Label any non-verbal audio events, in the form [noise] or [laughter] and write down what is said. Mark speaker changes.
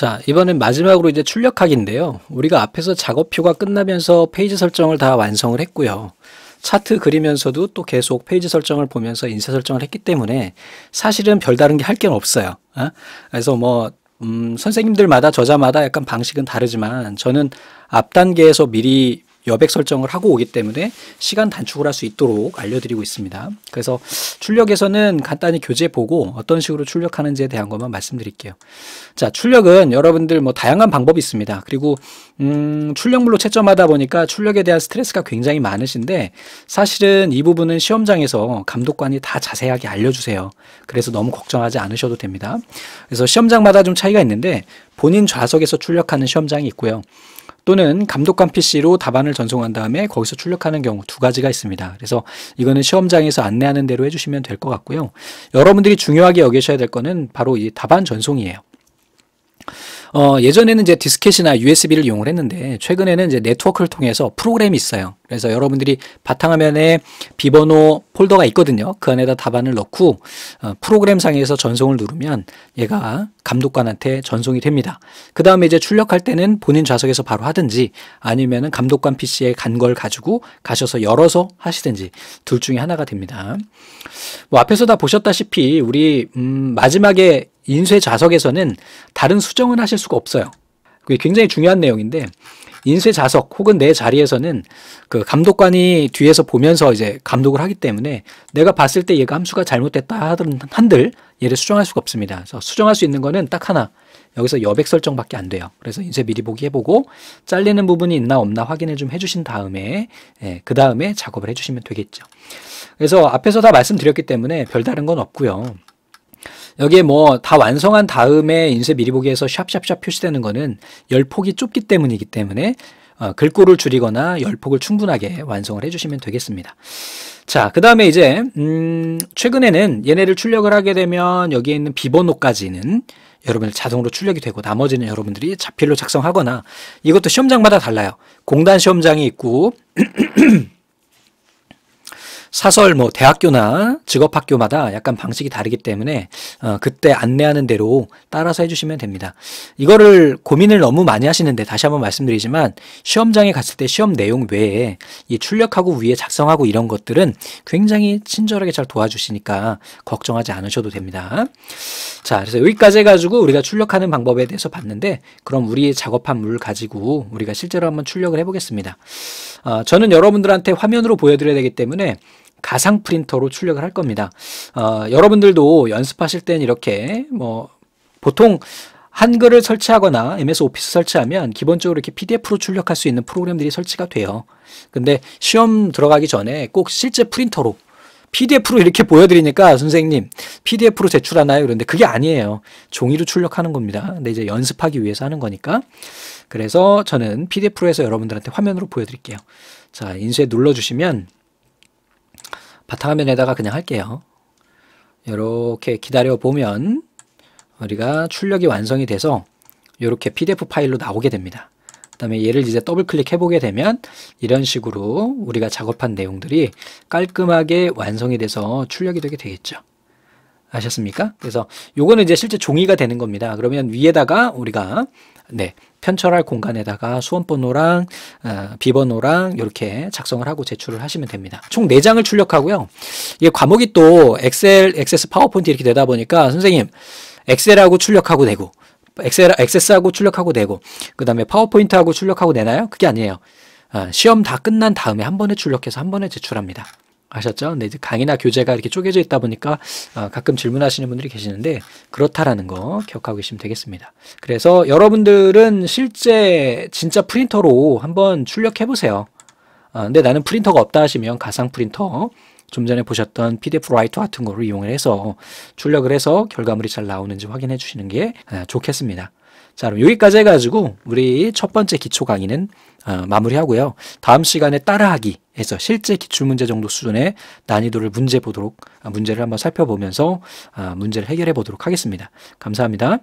Speaker 1: 자, 이번엔 마지막으로 이제 출력하기인데요. 우리가 앞에서 작업표가 끝나면서 페이지 설정을 다 완성을 했고요. 차트 그리면서도 또 계속 페이지 설정을 보면서 인쇄 설정을 했기 때문에 사실은 별다른 게 할 게 없어요. 어? 그래서 뭐 음, 선생님들마다 저자마다 약간 방식은 다르지만 저는 앞 단계에서 미리 여백 설정을 하고 오기 때문에 시간 단축을 할 수 있도록 알려드리고 있습니다. 그래서 출력에서는 간단히 교재 보고 어떤 식으로 출력하는지에 대한 것만 말씀드릴게요. 자, 출력은 여러분들 뭐 다양한 방법이 있습니다. 그리고 음, 출력물로 채점하다 보니까 출력에 대한 스트레스가 굉장히 많으신데 사실은 이 부분은 시험장에서 감독관이 다 자세하게 알려주세요. 그래서 너무 걱정하지 않으셔도 됩니다. 그래서 시험장마다 좀 차이가 있는데 본인 좌석에서 출력하는 시험장이 있고요. 또는 감독관 PC로 답안을 전송한 다음에 거기서 출력하는 경우 두 가지가 있습니다. 그래서 이거는 시험장에서 안내하는 대로 해주시면 될 것 같고요. 여러분들이 중요하게 여기셔야 될 거는 바로 이 답안 전송이에요. 어, 예전에는 이제 디스켓이나 USB를 이용을 했는데 최근에는 이제 네트워크를 통해서 프로그램이 있어요. 그래서 여러분들이 바탕화면에 비번호 폴더가 있거든요. 그 안에다 답안을 넣고 어, 프로그램 상에서 전송을 누르면 얘가 감독관한테 전송이 됩니다. 그 다음에 이제 출력할 때는 본인 좌석에서 바로 하든지 아니면은 감독관 PC에 간 걸 가지고 가셔서 열어서 하시든지 둘 중에 하나가 됩니다. 뭐 앞에서 다 보셨다시피 우리 음, 마지막에 인쇄 자석에서는 다른 수정은 하실 수가 없어요. 그게 굉장히 중요한 내용인데 인쇄 자석 혹은 내 자리에서는 그 감독관이 뒤에서 보면서 이제 감독을 하기 때문에 내가 봤을 때 얘가 함수가 잘못됐다 하든 한들 얘를 수정할 수가 없습니다. 그래서 수정할 수 있는 거는 딱 하나. 여기서 여백 설정밖에 안 돼요. 그래서 인쇄 미리 보기 해보고 잘리는 부분이 있나 없나 확인을 좀 해주신 다음에 예, 그 다음에 작업을 해주시면 되겠죠. 그래서 앞에서 다 말씀드렸기 때문에 별다른 건 없고요. 여기에 뭐 다 완성한 다음에 인쇄 미리 보기에서 샵샵샵 표시되는 거는 열폭이 좁기 때문이기 때문에 어, 글꼴을 줄이거나 열폭을 충분하게 완성을 해주시면 되겠습니다. 자, 그 다음에 이제 음, 최근에는 얘네를 출력을 하게 되면 여기에 있는 비번호까지는 여러분들 자동으로 출력이 되고 나머지는 여러분들이 자필로 작성하거나 이것도 시험장마다 달라요. 공단 시험장이 있고 [clears throat] 사설 뭐 대학교나 직업학교마다 약간 방식이 다르기 때문에 어, 그때 안내하는 대로 따라서 해주시면 됩니다. 이거를 고민을 너무 많이 하시는데 다시 한번 말씀드리지만 시험장에 갔을 때 시험 내용 외에 이 출력하고 위에 작성하고 이런 것들은 굉장히 친절하게 잘 도와주시니까 걱정하지 않으셔도 됩니다. 자, 그래서 여기까지 해가지고 우리가 출력하는 방법에 대해서 봤는데 그럼 우리 작업한 물 가지고 우리가 실제로 한번 출력을 해보겠습니다. 어, 저는 여러분들한테 화면으로 보여드려야 되기 때문에 가상 프린터로 출력을 할 겁니다. 어, 여러분들도 연습하실 땐 이렇게 뭐 보통 한글을 설치하거나 MS 오피스 설치하면 기본적으로 이렇게 PDF로 출력할 수 있는 프로그램들이 설치가 돼요. 근데 시험 들어가기 전에 꼭 실제 프린터로 PDF로 이렇게 보여드리니까 선생님 PDF로 제출하나요? 그런데 그게 아니에요. 종이로 출력하는 겁니다. 근데 이제 연습하기 위해서 하는 거니까. 그래서 저는 PDF로 해서 여러분들한테 화면으로 보여드릴게요. 자, 인쇄 눌러주시면 바탕화면에다가 그냥 할게요. 이렇게 기다려 보면 우리가 출력이 완성이 돼서 이렇게 PDF 파일로 나오게 됩니다. 그 다음에 얘를 이제 더블 클릭해 보게 되면 이런 식으로 우리가 작업한 내용들이 깔끔하게 완성이 돼서 출력이 되게 되겠죠. 아셨습니까? 그래서 요거는 이제 실제 종이가 되는 겁니다. 그러면 위에다가 우리가 네. 편철할 공간에다가 수험 번호랑 어, 비번호랑 이렇게 작성을 하고 제출을 하시면 됩니다. 총 4장을 출력하고요. 이게 과목이 또 엑셀, 엑세스 파워포인트 이렇게 되다 보니까 선생님 엑셀하고 출력하고 내고 엑셀, 엑세스하고 출력하고 내고 그 다음에 파워포인트하고 출력하고 내나요? 그게 아니에요. 어, 시험 다 끝난 다음에 한 번에 출력해서 한 번에 제출합니다. 아셨죠 근데 이제 강의나 교재가 이렇게 쪼개져 있다 보니까 아, 가끔 질문하시는 분들이 계시는데 그렇다라는 거 기억하고 계시면 되겠습니다. 그래서 여러분들은 실제 진짜 프린터로 한번 출력해 보세요. 아, 근데 나는 프린터가 없다 하시면 가상 프린터 좀 전에 보셨던 PDF 라이터 같은 거를 이용해서 출력을 해서 결과물이 잘 나오는지 확인해 주시는 게 아, 좋겠습니다. 자, 그럼 여기까지 해가지고 우리 첫 번째 기초 강의는 어, 마무리하고요. 다음 시간에 따라하기 해서 실제 기출 문제 정도 수준의 난이도를 문제 보도록 아, 문제를 한번 살펴보면서 어, 문제를 해결해 보도록 하겠습니다. 감사합니다.